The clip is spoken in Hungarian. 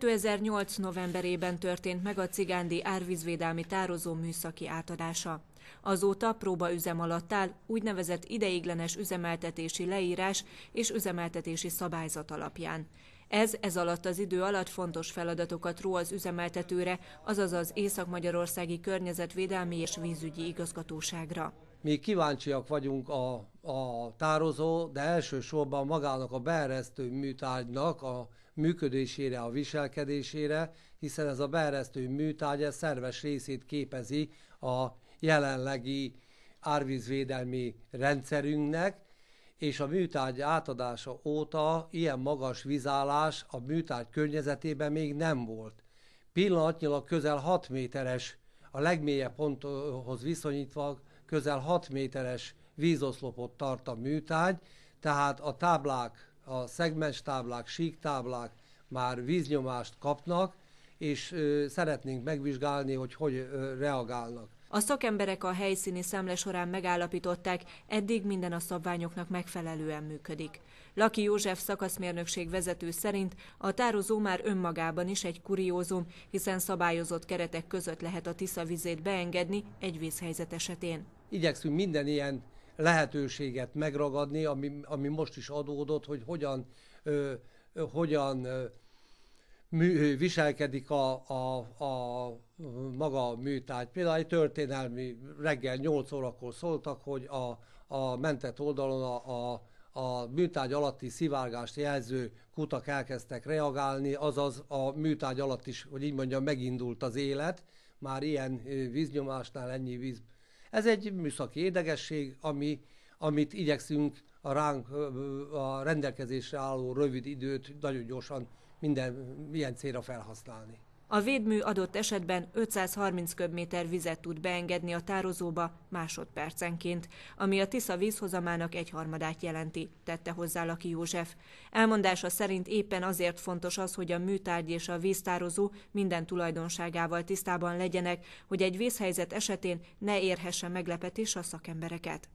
2008. novemberében történt meg a cigándi árvízvédelmi tározó műszaki átadása. Azóta üzem alatt áll úgynevezett ideiglenes üzemeltetési leírás és üzemeltetési szabályzat alapján. Ez ez alatt az idő alatt fontos feladatokat ró az üzemeltetőre, azaz az Észak-Magyarországi Környezetvédelmi és Vízügyi Igazgatóságra mi kíváncsiak vagyunk a, a tározó, de elsősorban magának a beeresztő műtárgynak a működésére, a viselkedésére, hiszen ez a beeresztő műtárgy ez szerves részét képezi a jelenlegi árvízvédelmi rendszerünknek, és a műtárgy átadása óta ilyen magas vizálás a műtárgy környezetében még nem volt. Pillanatnyilag közel 6 méteres, a legmélyebb ponthoz viszonyítva közel 6 méteres vízoszlopot tart a műtány, tehát a táblák, a szegmens táblák, sík táblák már víznyomást kapnak, és szeretnénk megvizsgálni, hogy hogy reagálnak. A szakemberek a helyszíni szemle során megállapították, eddig minden a szabványoknak megfelelően működik. Laki József szakaszmérnökség vezető szerint a tározó már önmagában is egy kuriózum, hiszen szabályozott keretek között lehet a Tisza vizét beengedni egy vízhelyzet esetén. Igyekszünk minden ilyen lehetőséget megragadni, ami, ami most is adódott, hogy hogyan, ö, hogyan mű, viselkedik a, a, a maga a műtárgy. Például egy történelmi reggel 8 órakor szóltak, hogy a, a mentett oldalon a, a a műtárgy alatti szivárgást jelző kutak elkezdtek reagálni, azaz a műtárgy alatt is, hogy így mondjam, megindult az élet, már ilyen víznyomásnál ennyi víz. Ez egy műszaki érdegesség, ami, amit igyekszünk a ránk a rendelkezésre álló rövid időt nagyon gyorsan minden ilyen célra felhasználni. A védmű adott esetben 530 köbméter vizet tud beengedni a tározóba másodpercenként, ami a Tisza vízhozamának egyharmadát jelenti, tette hozzá Laki József. Elmondása szerint éppen azért fontos az, hogy a műtárgy és a víztározó minden tulajdonságával tisztában legyenek, hogy egy vészhelyzet esetén ne érhesse meglepetés a szakembereket.